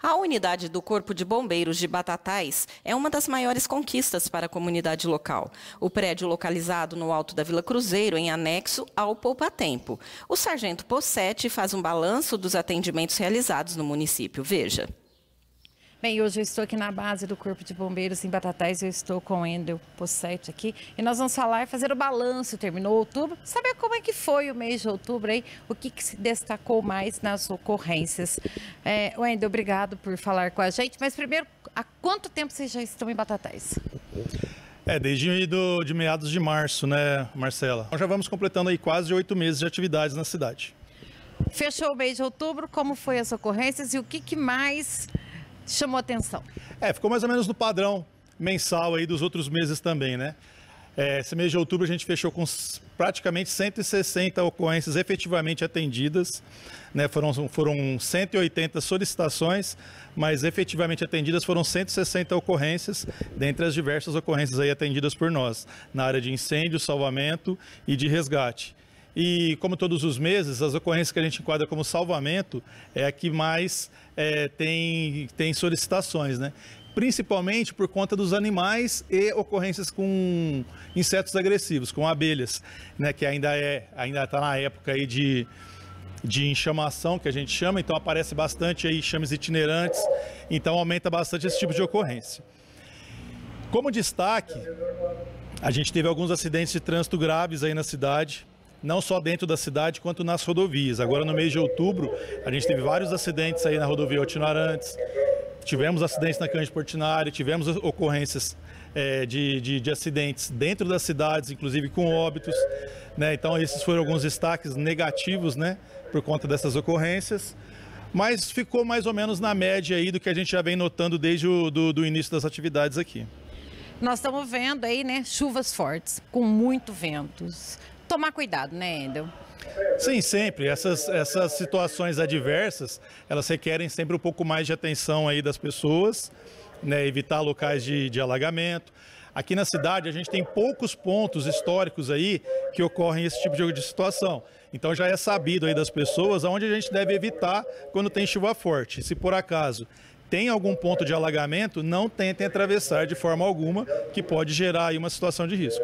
A unidade do Corpo de Bombeiros de Batatais é uma das maiores conquistas para a comunidade local. O prédio localizado no alto da Vila Cruzeiro, em anexo ao Poupatempo. Tempo. O sargento Possetti faz um balanço dos atendimentos realizados no município. Veja. Bem, hoje eu estou aqui na base do Corpo de Bombeiros em Batatais, eu estou com o Endel Possetti aqui e nós vamos falar, fazer o balanço, terminou outubro, saber como é que foi o mês de outubro aí, o que, que se destacou mais nas ocorrências. É, Endel, obrigado por falar com a gente, mas primeiro, há quanto tempo vocês já estão em Batatais? É, desde do, de meados de março, né, Marcela? Nós já vamos completando aí quase oito meses de atividades na cidade. Fechou o mês de outubro, como foi as ocorrências e o que, que mais chamou atenção? É, ficou mais ou menos no padrão mensal aí dos outros meses também, né? É, esse mês de outubro a gente fechou com praticamente 160 ocorrências efetivamente atendidas, né? Foram, foram 180 solicitações, mas efetivamente atendidas foram 160 ocorrências, dentre as diversas ocorrências aí atendidas por nós, na área de incêndio, salvamento e de resgate. E como todos os meses, as ocorrências que a gente enquadra como salvamento é a que mais é, tem, tem solicitações, né? Principalmente por conta dos animais e ocorrências com insetos agressivos, com abelhas, né? Que ainda é, ainda está na época aí de, de enxamação, que a gente chama, então aparece bastante aí chames itinerantes, então aumenta bastante esse tipo de ocorrência. Como destaque, a gente teve alguns acidentes de trânsito graves aí na cidade, não só dentro da cidade quanto nas rodovias. Agora no mês de outubro, a gente teve vários acidentes aí na rodovia Arantes tivemos acidentes na Cândido Portinari, tivemos ocorrências é, de, de, de, acidentes dentro das cidades, inclusive com óbitos. Né? Então esses foram alguns destaques negativos né? por conta dessas ocorrências. Mas ficou mais ou menos na média aí do que a gente já vem notando desde o do, do início das atividades aqui. Nós estamos vendo aí, né, chuvas fortes, com muito ventos, tomar cuidado, né, Endel? Sim, sempre. Essas, essas situações adversas, elas requerem sempre um pouco mais de atenção aí das pessoas, né? evitar locais de, de alagamento. Aqui na cidade a gente tem poucos pontos históricos aí que ocorrem esse tipo de situação. Então já é sabido aí das pessoas aonde a gente deve evitar quando tem chuva forte. Se por acaso tem algum ponto de alagamento, não tentem atravessar de forma alguma, que pode gerar aí uma situação de risco.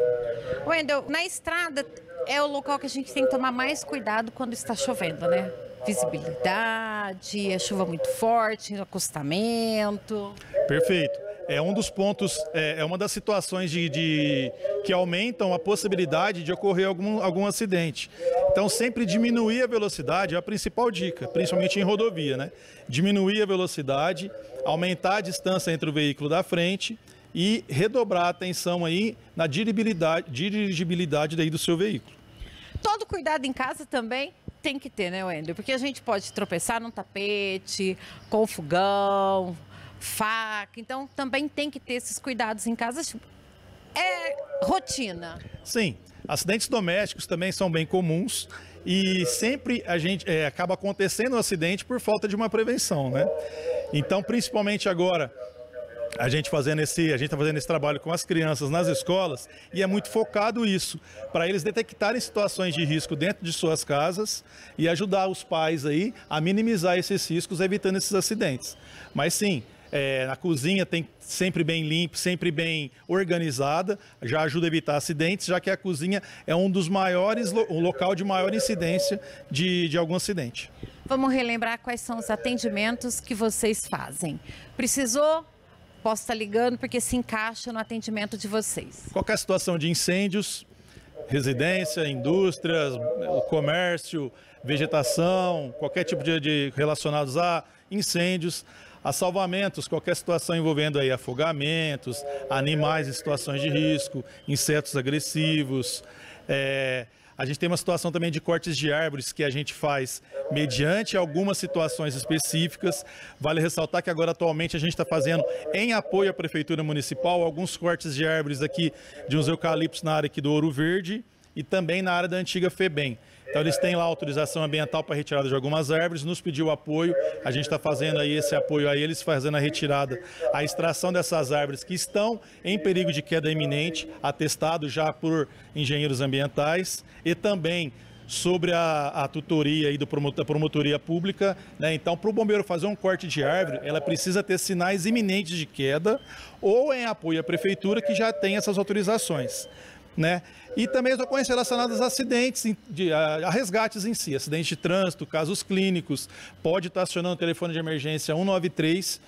Wendel, na estrada é o local que a gente tem que tomar mais cuidado quando está chovendo, né? Visibilidade, a é chuva muito forte, acostamento. Perfeito. É um dos pontos, é, é uma das situações de, de, que aumentam a possibilidade de ocorrer algum, algum acidente. Então, sempre diminuir a velocidade é a principal dica, principalmente em rodovia, né? Diminuir a velocidade, aumentar a distância entre o veículo da frente e redobrar a atenção aí na dirigibilidade, dirigibilidade daí do seu veículo. Todo cuidado em casa também tem que ter, né, Wendel? Porque a gente pode tropeçar num tapete, com fogão, faca. Então, também tem que ter esses cuidados em casa. Tipo, é rotina. Sim. Acidentes domésticos também são bem comuns e sempre a gente é, acaba acontecendo um acidente por falta de uma prevenção, né? Então, principalmente agora a gente fazendo esse, a gente está fazendo esse trabalho com as crianças nas escolas e é muito focado isso para eles detectarem situações de risco dentro de suas casas e ajudar os pais aí a minimizar esses riscos, evitando esses acidentes. Mas sim. É, na cozinha tem sempre bem limpa, sempre bem organizada, já ajuda a evitar acidentes, já que a cozinha é um dos maiores, o local de maior incidência de, de algum acidente. Vamos relembrar quais são os atendimentos que vocês fazem. Precisou posso estar ligando porque se encaixa no atendimento de vocês. Qualquer situação de incêndios, residência, indústrias, comércio, vegetação, qualquer tipo de, de relacionados a incêndios, a salvamentos, qualquer situação envolvendo aí afogamentos, animais em situações de risco, insetos agressivos, é, a gente tem uma situação também de cortes de árvores que a gente faz mediante algumas situações específicas. Vale ressaltar que agora atualmente a gente está fazendo, em apoio à Prefeitura Municipal, alguns cortes de árvores aqui de uns eucaliptos na área aqui do Ouro Verde e também na área da antiga FEBEM. Então eles têm lá autorização ambiental para retirada de algumas árvores, nos pediu apoio, a gente está fazendo aí esse apoio a eles, fazendo a retirada, a extração dessas árvores que estão em perigo de queda iminente, atestado já por engenheiros ambientais e também sobre a, a tutoria e do promotor, promotoria pública. Né? Então, para o bombeiro fazer um corte de árvore, ela precisa ter sinais iminentes de queda ou em apoio à prefeitura que já tem essas autorizações né? E também as ocorrências relacionadas a acidentes, de, a, a, resgates em si, acidentes de trânsito, casos clínicos, pode estar acionando o telefone de emergência 193,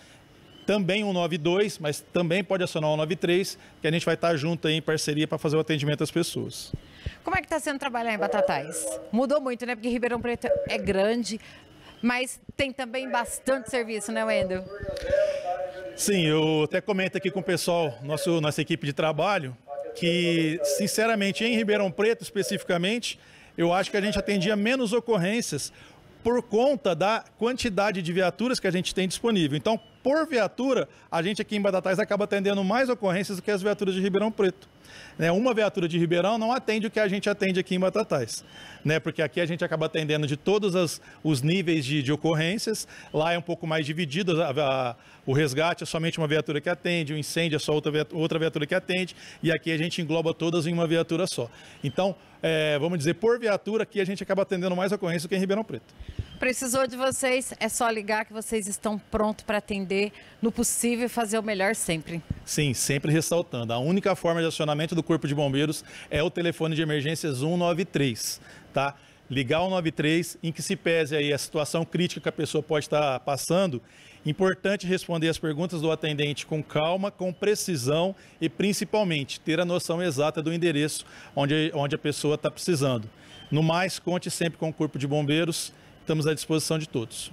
também 192, mas também pode acionar o 193, que a gente vai estar junto aí em parceria para fazer o atendimento às pessoas. Como é que está sendo trabalhar em Batatais? Mudou muito, né? Porque Ribeirão Preto é grande, mas tem também bastante serviço, né, Wendel? Sim, eu até comento aqui com o pessoal, nosso, nossa equipe de trabalho, que, sinceramente, em Ribeirão Preto especificamente, eu acho que a gente atendia menos ocorrências por conta da quantidade de viaturas que a gente tem disponível. Então, por viatura, a gente aqui em Batatais acaba atendendo mais ocorrências do que as viaturas de Ribeirão Preto. Né? Uma viatura de Ribeirão não atende o que a gente atende aqui em Batatais, né? porque aqui a gente acaba atendendo de todos as, os níveis de, de, ocorrências, lá é um pouco mais dividido, a, a, o resgate é somente uma viatura que atende, o incêndio é só outra viatura, outra viatura que atende, e aqui a gente engloba todas em uma viatura só. Então, é, vamos dizer, por viatura, aqui a gente acaba atendendo mais ocorrências do que em Ribeirão Preto. Precisou de vocês, é só ligar que vocês estão prontos para atender no possível e fazer o melhor sempre. Sim, sempre ressaltando. A única forma de acionamento do Corpo de Bombeiros é o telefone de emergências 193, tá? Ligar o 93, em que se pese aí a situação crítica que a pessoa pode estar tá passando, importante responder as perguntas do atendente com calma, com precisão e principalmente ter a noção exata do endereço onde, onde a pessoa está precisando. No mais, conte sempre com o Corpo de Bombeiros Estamos à disposição de todos.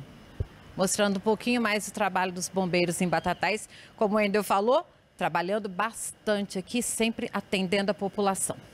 Mostrando um pouquinho mais o trabalho dos bombeiros em Batatais, como o Endel falou, trabalhando bastante aqui, sempre atendendo a população.